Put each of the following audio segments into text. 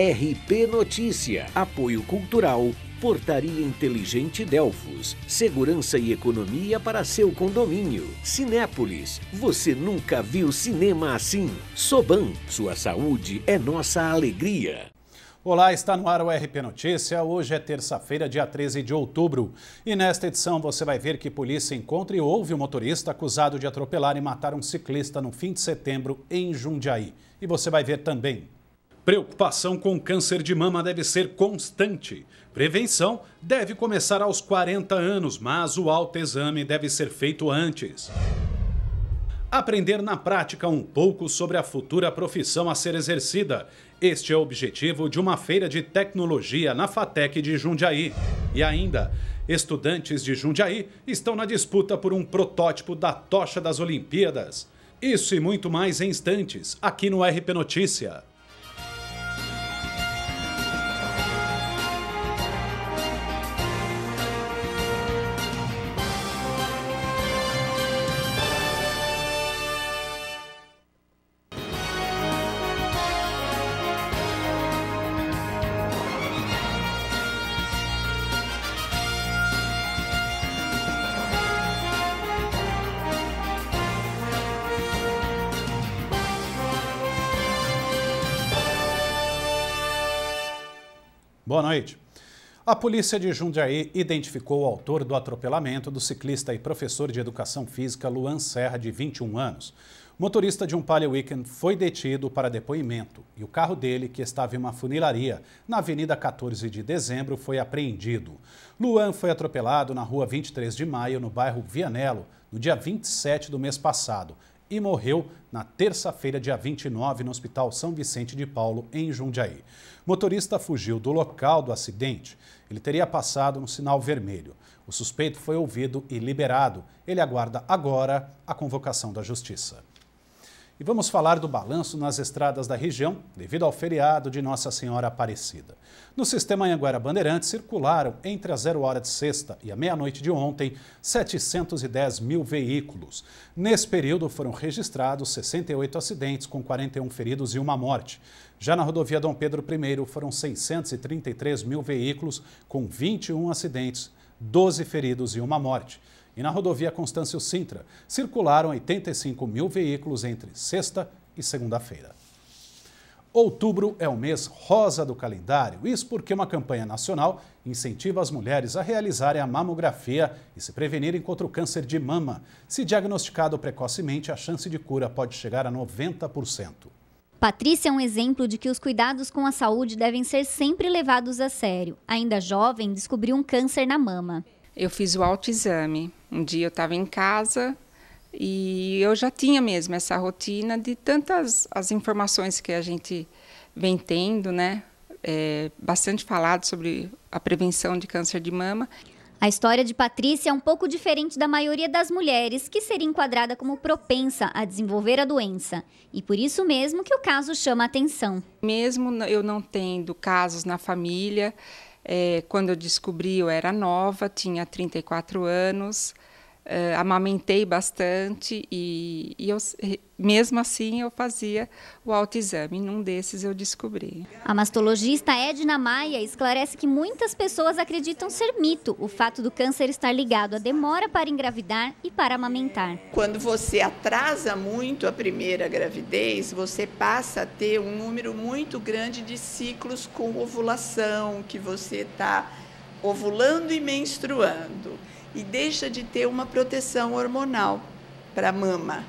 RP Notícia, apoio cultural, Portaria Inteligente Delfos, segurança e economia para seu condomínio. Cinépolis, você nunca viu cinema assim. Soban, sua saúde é nossa alegria. Olá, está no ar o RP Notícia. Hoje é terça-feira, dia 13 de outubro. E nesta edição você vai ver que polícia encontra e ouve o um motorista acusado de atropelar e matar um ciclista no fim de setembro em Jundiaí. E você vai ver também Preocupação com câncer de mama deve ser constante. Prevenção deve começar aos 40 anos, mas o autoexame deve ser feito antes. Aprender na prática um pouco sobre a futura profissão a ser exercida. Este é o objetivo de uma feira de tecnologia na FATEC de Jundiaí. E ainda, estudantes de Jundiaí estão na disputa por um protótipo da tocha das Olimpíadas. Isso e muito mais em instantes, aqui no RP Notícia. Boa noite. A polícia de Jundiaí identificou o autor do atropelamento do ciclista e professor de educação física Luan Serra, de 21 anos. motorista de um Palio Weekend foi detido para depoimento e o carro dele, que estava em uma funilaria na Avenida 14 de Dezembro, foi apreendido. Luan foi atropelado na rua 23 de Maio, no bairro Vianello, no dia 27 do mês passado e morreu na terça-feira, dia 29, no Hospital São Vicente de Paulo, em Jundiaí. motorista fugiu do local do acidente. Ele teria passado no sinal vermelho. O suspeito foi ouvido e liberado. Ele aguarda agora a convocação da Justiça. E vamos falar do balanço nas estradas da região devido ao feriado de Nossa Senhora Aparecida. No sistema Anhanguera Bandeirante circularam entre a zero hora de sexta e a meia-noite de ontem 710 mil veículos. Nesse período foram registrados 68 acidentes com 41 feridos e uma morte. Já na rodovia Dom Pedro I foram 633 mil veículos com 21 acidentes, 12 feridos e uma morte e na rodovia Constâncio Sintra circularam 85 mil veículos entre sexta e segunda-feira. Outubro é o mês rosa do calendário, isso porque uma campanha nacional incentiva as mulheres a realizarem a mamografia e se prevenirem contra o câncer de mama. Se diagnosticado precocemente, a chance de cura pode chegar a 90%. Patrícia é um exemplo de que os cuidados com a saúde devem ser sempre levados a sério. Ainda jovem, descobriu um câncer na mama. Eu fiz o autoexame um dia eu estava em casa e eu já tinha mesmo essa rotina de tantas as informações que a gente vem tendo, né? É, bastante falado sobre a prevenção de câncer de mama. A história de Patrícia é um pouco diferente da maioria das mulheres, que seria enquadrada como propensa a desenvolver a doença. E por isso mesmo que o caso chama atenção. Mesmo eu não tendo casos na família, é, quando eu descobri, eu era nova, tinha 34 anos. Uh, amamentei bastante e, e eu, mesmo assim eu fazia o autoexame. Num desses eu descobri. A mastologista Edna Maia esclarece que muitas pessoas acreditam ser mito o fato do câncer estar ligado à demora para engravidar e para amamentar. Quando você atrasa muito a primeira gravidez, você passa a ter um número muito grande de ciclos com ovulação, que você está ovulando e menstruando e deixa de ter uma proteção hormonal para a mama.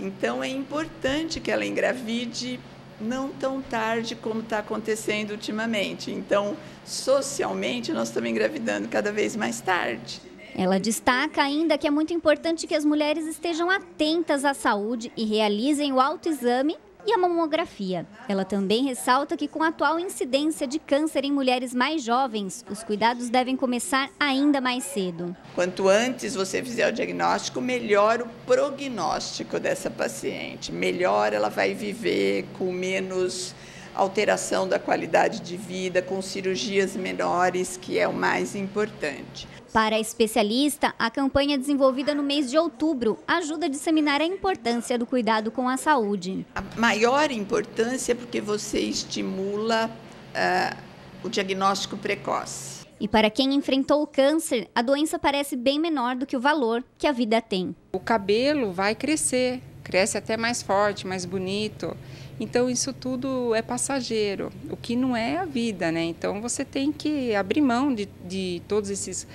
Então é importante que ela engravide não tão tarde como está acontecendo ultimamente. Então, socialmente, nós estamos engravidando cada vez mais tarde. Ela destaca ainda que é muito importante que as mulheres estejam atentas à saúde e realizem o autoexame e a mamografia. Ela também ressalta que, com a atual incidência de câncer em mulheres mais jovens, os cuidados devem começar ainda mais cedo. Quanto antes você fizer o diagnóstico, melhor o prognóstico dessa paciente. Melhor ela vai viver com menos alteração da qualidade de vida, com cirurgias menores, que é o mais importante. Para a especialista, a campanha desenvolvida no mês de outubro ajuda a disseminar a importância do cuidado com a saúde. A maior importância é porque você estimula uh, o diagnóstico precoce. E para quem enfrentou o câncer, a doença parece bem menor do que o valor que a vida tem. O cabelo vai crescer, cresce até mais forte, mais bonito. Então isso tudo é passageiro, o que não é a vida, né? Então você tem que abrir mão de, de todos esses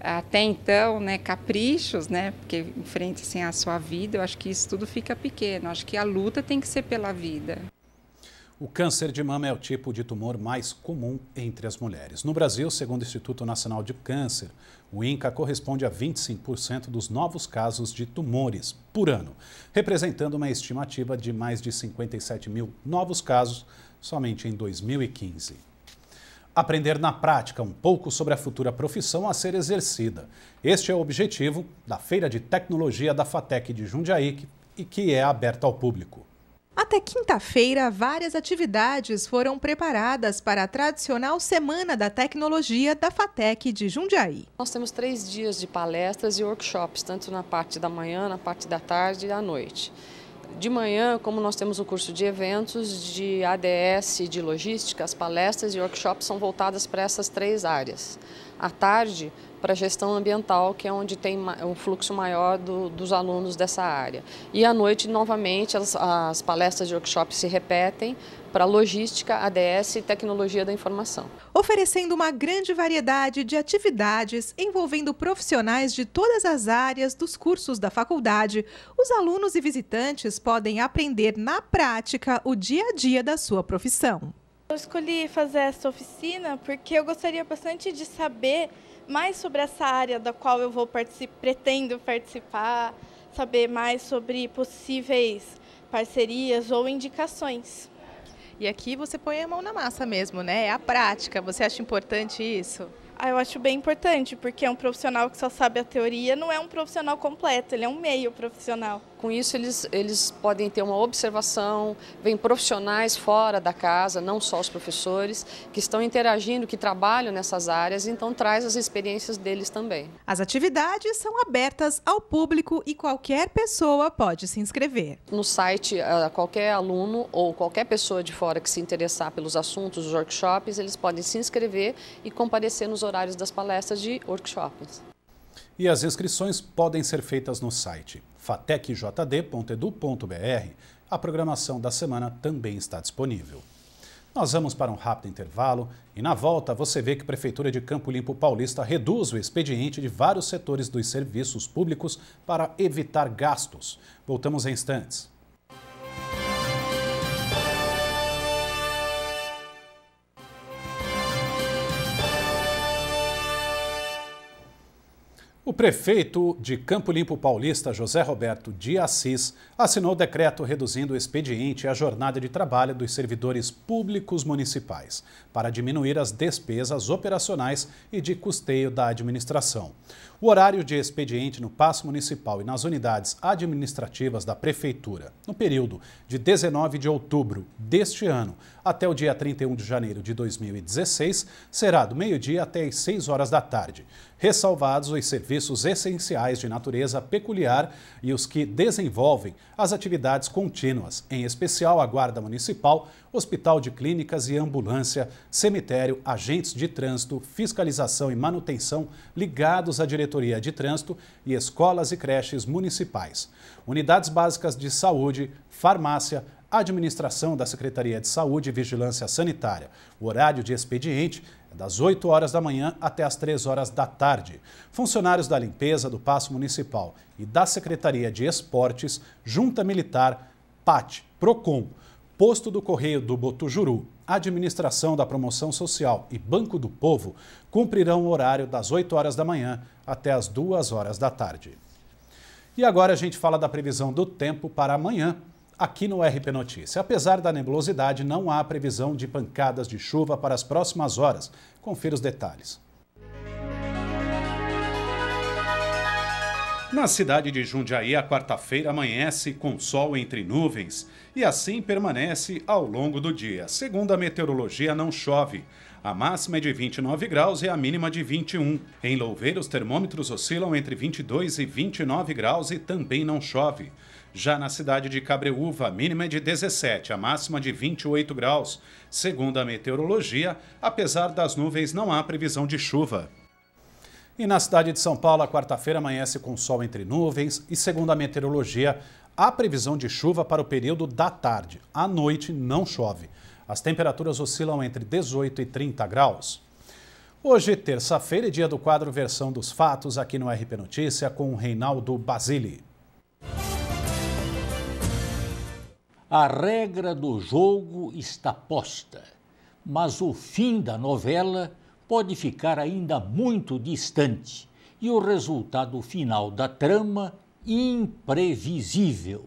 até então, né, caprichos, né, porque em frente assim, à sua vida, eu acho que isso tudo fica pequeno. Eu acho que a luta tem que ser pela vida. O câncer de mama é o tipo de tumor mais comum entre as mulheres. No Brasil, segundo o Instituto Nacional de Câncer, o INCA corresponde a 25% dos novos casos de tumores por ano, representando uma estimativa de mais de 57 mil novos casos somente em 2015. Aprender na prática um pouco sobre a futura profissão a ser exercida. Este é o objetivo da Feira de Tecnologia da FATEC de Jundiaí e que é aberta ao público. Até quinta-feira, várias atividades foram preparadas para a tradicional Semana da Tecnologia da FATEC de Jundiaí. Nós temos três dias de palestras e workshops, tanto na parte da manhã, na parte da tarde e à noite. De manhã, como nós temos o um curso de eventos, de ADS e de logística, as palestras e workshops são voltadas para essas três áreas. À tarde, para a gestão ambiental, que é onde tem um fluxo maior do, dos alunos dessa área. E à noite, novamente, as, as palestras de workshop se repetem para logística, ADS e tecnologia da informação. Oferecendo uma grande variedade de atividades envolvendo profissionais de todas as áreas dos cursos da faculdade, os alunos e visitantes podem aprender na prática o dia a dia da sua profissão. Eu escolhi fazer essa oficina porque eu gostaria bastante de saber mais sobre essa área da qual eu vou particip pretendo participar, saber mais sobre possíveis parcerias ou indicações. E aqui você põe a mão na massa mesmo, né? É a prática. Você acha importante isso? Ah, eu acho bem importante, porque é um profissional que só sabe a teoria não é um profissional completo, ele é um meio profissional. Com isso, eles, eles podem ter uma observação, vem profissionais fora da casa, não só os professores, que estão interagindo, que trabalham nessas áreas, então traz as experiências deles também. As atividades são abertas ao público e qualquer pessoa pode se inscrever. No site, qualquer aluno ou qualquer pessoa de fora que se interessar pelos assuntos, os workshops, eles podem se inscrever e comparecer nos horários das palestras de workshops. E as inscrições podem ser feitas no site fatecjd.edu.br. A programação da semana também está disponível. Nós vamos para um rápido intervalo e na volta você vê que a Prefeitura de Campo Limpo Paulista reduz o expediente de vários setores dos serviços públicos para evitar gastos. Voltamos em instantes. O prefeito de Campo Limpo Paulista, José Roberto de Assis, assinou decreto reduzindo o expediente e a jornada de trabalho dos servidores públicos municipais, para diminuir as despesas operacionais e de custeio da administração. O horário de expediente no Paço Municipal e nas unidades administrativas da Prefeitura, no período de 19 de outubro deste ano até o dia 31 de janeiro de 2016, será do meio-dia até as 6 horas da tarde ressalvados os serviços essenciais de natureza peculiar e os que desenvolvem as atividades contínuas, em especial a Guarda Municipal, Hospital de Clínicas e Ambulância, Cemitério, agentes de trânsito, fiscalização e manutenção ligados à Diretoria de Trânsito e escolas e creches municipais, unidades básicas de saúde, farmácia, administração da Secretaria de Saúde e Vigilância Sanitária. O horário de expediente é das 8 horas da manhã até as 3 horas da tarde. Funcionários da limpeza do Paço Municipal e da Secretaria de Esportes, Junta Militar, PAT, PROCON, Posto do Correio do Botujuru, Administração da Promoção Social e Banco do Povo cumprirão o horário das 8 horas da manhã até as 2 horas da tarde. E agora a gente fala da previsão do tempo para amanhã aqui no RP Notícia. Apesar da nebulosidade, não há previsão de pancadas de chuva para as próximas horas. Confira os detalhes. Na cidade de Jundiaí, a quarta-feira amanhece com sol entre nuvens e assim permanece ao longo do dia. Segundo a meteorologia, não chove. A máxima é de 29 graus e a mínima de 21. Em Louveira, os termômetros oscilam entre 22 e 29 graus e também não chove. Já na cidade de Cabreúva, a mínima é de 17, a máxima de 28 graus. Segundo a meteorologia, apesar das nuvens, não há previsão de chuva. E na cidade de São Paulo, a quarta-feira amanhece com sol entre nuvens e, segundo a meteorologia, há previsão de chuva para o período da tarde. À noite, não chove. As temperaturas oscilam entre 18 e 30 graus. Hoje, terça-feira, é dia do quadro Versão dos Fatos, aqui no RP Notícia, com o Reinaldo Basile. A regra do jogo está posta, mas o fim da novela pode ficar ainda muito distante e o resultado final da trama imprevisível.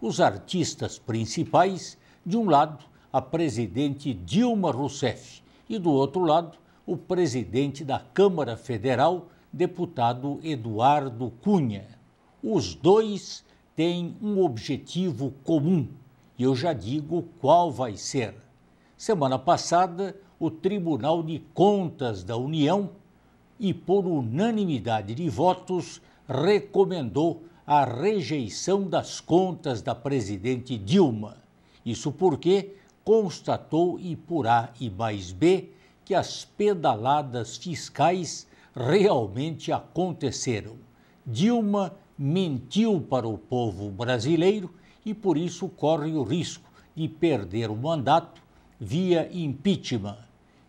Os artistas principais, de um lado, a presidente Dilma Rousseff e, do outro lado, o presidente da Câmara Federal, deputado Eduardo Cunha. Os dois têm um objetivo comum e eu já digo qual vai ser. Semana passada, o Tribunal de Contas da União, e por unanimidade de votos, recomendou a rejeição das contas da presidente Dilma. Isso porque constatou e por a e mais B que as pedaladas fiscais realmente aconteceram. Dilma mentiu para o povo brasileiro e por isso corre o risco de perder o mandato via impeachment.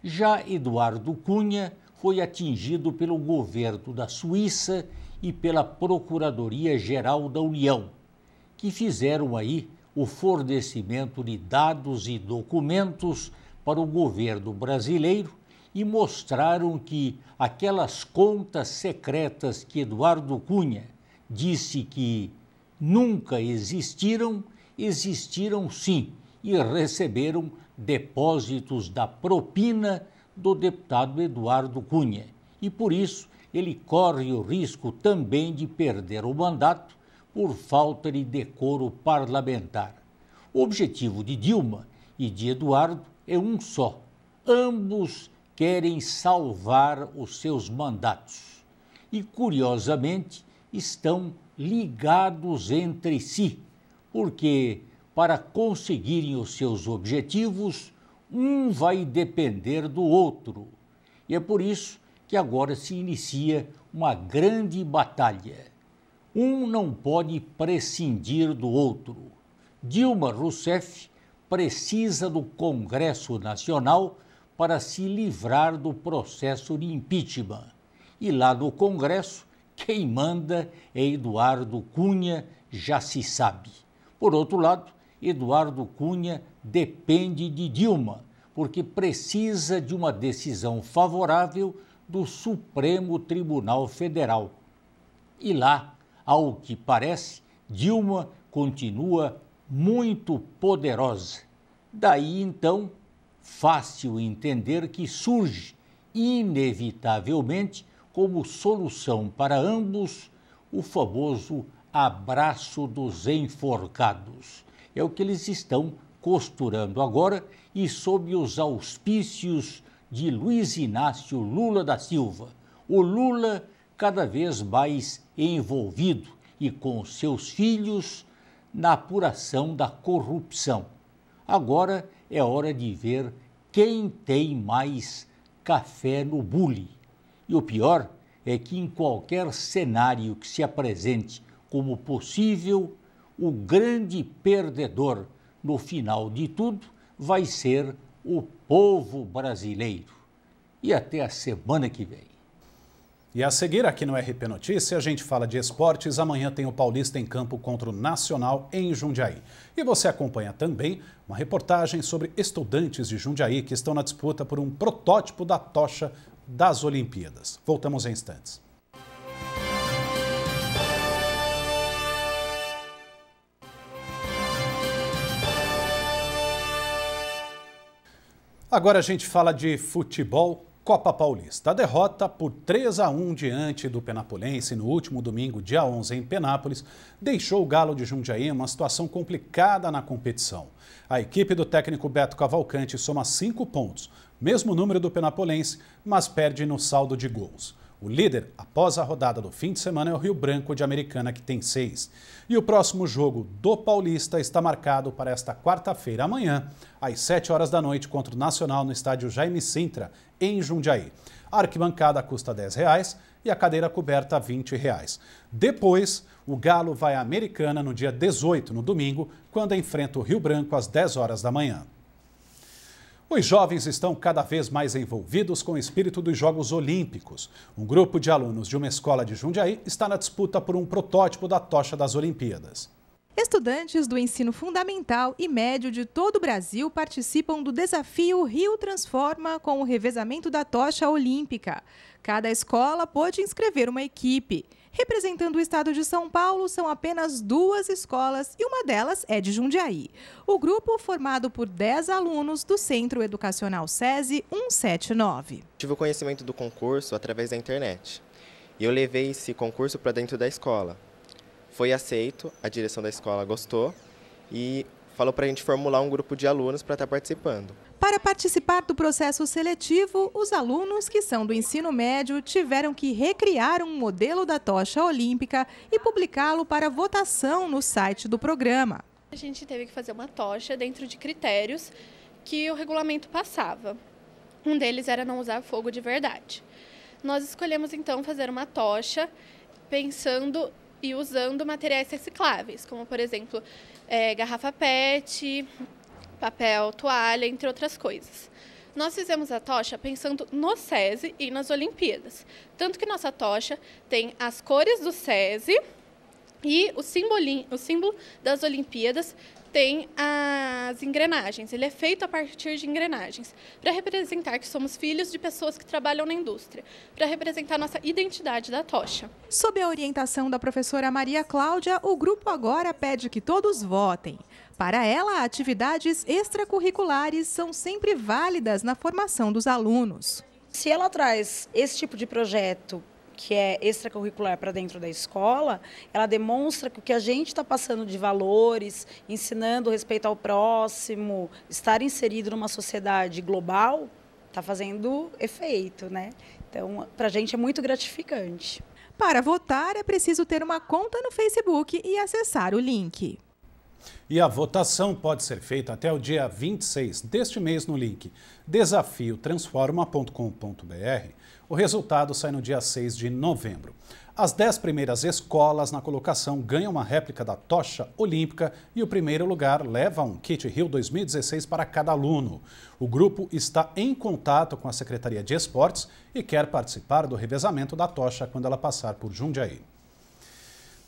Já Eduardo Cunha foi atingido pelo governo da Suíça e pela Procuradoria-Geral da União, que fizeram aí o fornecimento de dados e documentos para o governo brasileiro e mostraram que aquelas contas secretas que Eduardo Cunha disse que nunca existiram, existiram sim e receberam depósitos da propina do deputado Eduardo Cunha. E por isso ele corre o risco também de perder o mandato por falta de decoro parlamentar. O objetivo de Dilma e de Eduardo é um só: ambos querem salvar os seus mandatos. E, curiosamente, estão ligados entre si, porque para conseguirem os seus objetivos, um vai depender do outro. E é por isso que agora se inicia uma grande batalha. Um não pode prescindir do outro. Dilma Rousseff precisa do Congresso Nacional para se livrar do processo de impeachment. E lá no Congresso, quem manda é Eduardo Cunha, já se sabe. Por outro lado, Eduardo Cunha depende de Dilma, porque precisa de uma decisão favorável do Supremo Tribunal Federal. E lá, ao que parece, Dilma continua muito poderosa. Daí então, fácil entender que surge, inevitavelmente, como solução para ambos, o famoso abraço dos enforcados. É o que eles estão costurando agora e sob os auspícios de Luiz Inácio Lula da Silva. O Lula cada vez mais envolvido e com seus filhos na apuração da corrupção. Agora é hora de ver quem tem mais café no bule. E o pior é que, em qualquer cenário que se apresente como possível, o grande perdedor, no final de tudo, vai ser o povo brasileiro. E até a semana que vem. E a seguir, aqui no RP Notícia, a gente fala de esportes. Amanhã tem o Paulista em campo contra o Nacional em Jundiaí. E você acompanha também uma reportagem sobre estudantes de Jundiaí que estão na disputa por um protótipo da tocha das Olimpíadas. Voltamos em instantes. Agora a gente fala de futebol Copa Paulista. A derrota por 3 a 1 diante do Penapolense no último domingo, dia 11, em Penápolis, deixou o Galo de Jundiaí em uma situação complicada na competição. A equipe do técnico Beto Cavalcante soma cinco pontos, mesmo número do Penapolense, mas perde no saldo de gols. O líder, após a rodada do fim de semana, é o Rio Branco de Americana, que tem seis. E o próximo jogo do Paulista está marcado para esta quarta-feira, amanhã, às 7 horas da noite, contra o Nacional no estádio Jaime Sintra, em Jundiaí. A arquibancada custa R$ reais e a cadeira coberta R$ 20. Reais. Depois, o Galo vai à Americana no dia 18, no domingo, quando enfrenta o Rio Branco às 10 horas da manhã. Os jovens estão cada vez mais envolvidos com o espírito dos Jogos Olímpicos. Um grupo de alunos de uma escola de Jundiaí está na disputa por um protótipo da tocha das Olimpíadas. Estudantes do ensino fundamental e médio de todo o Brasil participam do desafio Rio Transforma com o revezamento da tocha olímpica. Cada escola pode inscrever uma equipe. Representando o estado de São Paulo, são apenas duas escolas e uma delas é de Jundiaí. O grupo, formado por 10 alunos do Centro Educacional SESI 179. Tive o conhecimento do concurso através da internet e eu levei esse concurso para dentro da escola. Foi aceito, a direção da escola gostou e falou para a gente formular um grupo de alunos para estar tá participando. Para participar do processo seletivo, os alunos que são do ensino médio tiveram que recriar um modelo da tocha olímpica e publicá-lo para votação no site do programa. A gente teve que fazer uma tocha dentro de critérios que o regulamento passava. Um deles era não usar fogo de verdade. Nós escolhemos então fazer uma tocha pensando e usando materiais recicláveis, como por exemplo é, garrafa PET, papel, toalha, entre outras coisas. Nós fizemos a tocha pensando no SESI e nas Olimpíadas. Tanto que nossa tocha tem as cores do SESI e o, o símbolo das Olimpíadas tem as engrenagens. Ele é feito a partir de engrenagens, para representar que somos filhos de pessoas que trabalham na indústria, para representar nossa identidade da tocha. Sob a orientação da professora Maria Cláudia, o grupo agora pede que todos votem. Para ela, atividades extracurriculares são sempre válidas na formação dos alunos. Se ela traz esse tipo de projeto que é extracurricular para dentro da escola, ela demonstra que o que a gente está passando de valores, ensinando respeito ao próximo, estar inserido numa sociedade global, está fazendo efeito, né? Então, para a gente é muito gratificante. Para votar, é preciso ter uma conta no Facebook e acessar o link. E a votação pode ser feita até o dia 26 deste mês no link desafiotransforma.com.br. O resultado sai no dia 6 de novembro. As dez primeiras escolas na colocação ganham uma réplica da tocha olímpica e o primeiro lugar leva um kit Rio 2016 para cada aluno. O grupo está em contato com a Secretaria de Esportes e quer participar do revezamento da tocha quando ela passar por Jundiaí.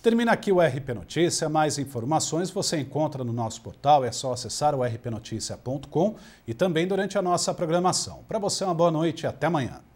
Termina aqui o RP Notícia. Mais informações você encontra no nosso portal. É só acessar o rpnoticia.com e também durante a nossa programação. Para você, uma boa noite e até amanhã.